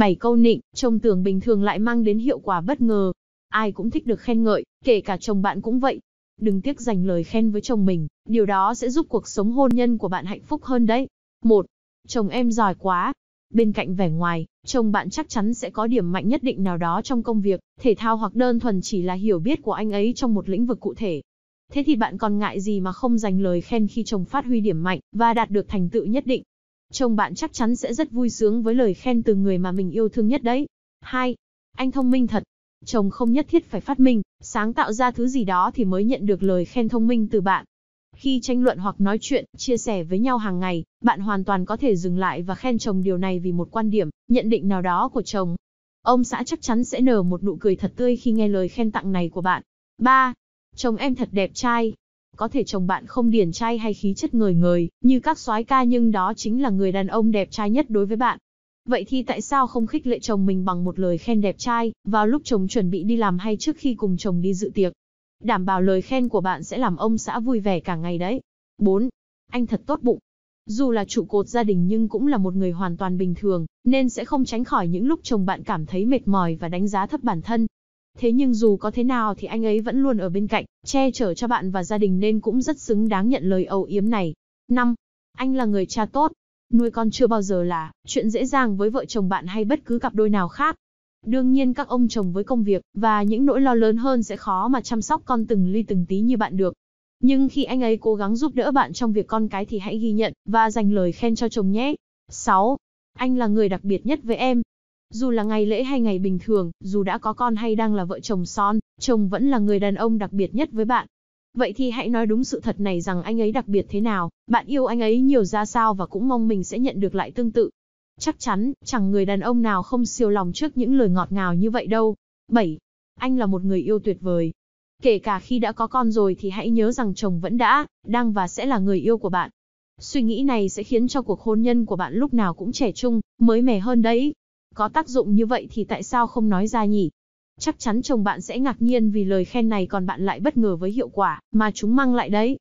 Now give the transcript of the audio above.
Bảy câu nịnh, trông tưởng bình thường lại mang đến hiệu quả bất ngờ. Ai cũng thích được khen ngợi, kể cả chồng bạn cũng vậy. Đừng tiếc dành lời khen với chồng mình, điều đó sẽ giúp cuộc sống hôn nhân của bạn hạnh phúc hơn đấy. 1. Chồng em giỏi quá. Bên cạnh vẻ ngoài, chồng bạn chắc chắn sẽ có điểm mạnh nhất định nào đó trong công việc, thể thao hoặc đơn thuần chỉ là hiểu biết của anh ấy trong một lĩnh vực cụ thể. Thế thì bạn còn ngại gì mà không dành lời khen khi chồng phát huy điểm mạnh và đạt được thành tựu nhất định? Chồng bạn chắc chắn sẽ rất vui sướng với lời khen từ người mà mình yêu thương nhất đấy. 2. Anh thông minh thật. Chồng không nhất thiết phải phát minh, sáng tạo ra thứ gì đó thì mới nhận được lời khen thông minh từ bạn. Khi tranh luận hoặc nói chuyện, chia sẻ với nhau hàng ngày, bạn hoàn toàn có thể dừng lại và khen chồng điều này vì một quan điểm, nhận định nào đó của chồng. Ông xã chắc chắn sẽ nở một nụ cười thật tươi khi nghe lời khen tặng này của bạn. 3. Chồng em thật đẹp trai, có thể chồng bạn không điển trai hay khí chất người người, như các soái ca nhưng đó chính là người đàn ông đẹp trai nhất đối với bạn. Vậy thì tại sao không khích lệ chồng mình bằng một lời khen đẹp trai, vào lúc chồng chuẩn bị đi làm hay trước khi cùng chồng đi dự tiệc? Đảm bảo lời khen của bạn sẽ làm ông xã vui vẻ cả ngày đấy. 4. Anh thật tốt bụng. Dù là trụ cột gia đình nhưng cũng là một người hoàn toàn bình thường, nên sẽ không tránh khỏi những lúc chồng bạn cảm thấy mệt mỏi và đánh giá thấp bản thân. Thế nhưng dù có thế nào thì anh ấy vẫn luôn ở bên cạnh, che chở cho bạn và gia đình nên cũng rất xứng đáng nhận lời âu yếm này. 5. Anh là người cha tốt. Nuôi con chưa bao giờ là chuyện dễ dàng với vợ chồng bạn hay bất cứ cặp đôi nào khác. Đương nhiên các ông chồng với công việc và những nỗi lo lớn hơn sẽ khó mà chăm sóc con từng ly từng tí như bạn được. Nhưng khi anh ấy cố gắng giúp đỡ bạn trong việc con cái thì hãy ghi nhận và dành lời khen cho chồng nhé. 6. Anh là người đặc biệt nhất với em. Dù là ngày lễ hay ngày bình thường, dù đã có con hay đang là vợ chồng son, chồng vẫn là người đàn ông đặc biệt nhất với bạn. Vậy thì hãy nói đúng sự thật này rằng anh ấy đặc biệt thế nào, bạn yêu anh ấy nhiều ra sao và cũng mong mình sẽ nhận được lại tương tự. Chắc chắn, chẳng người đàn ông nào không siêu lòng trước những lời ngọt ngào như vậy đâu. 7. Anh là một người yêu tuyệt vời. Kể cả khi đã có con rồi thì hãy nhớ rằng chồng vẫn đã, đang và sẽ là người yêu của bạn. Suy nghĩ này sẽ khiến cho cuộc hôn nhân của bạn lúc nào cũng trẻ trung, mới mẻ hơn đấy. Có tác dụng như vậy thì tại sao không nói ra nhỉ? Chắc chắn chồng bạn sẽ ngạc nhiên vì lời khen này còn bạn lại bất ngờ với hiệu quả mà chúng mang lại đấy.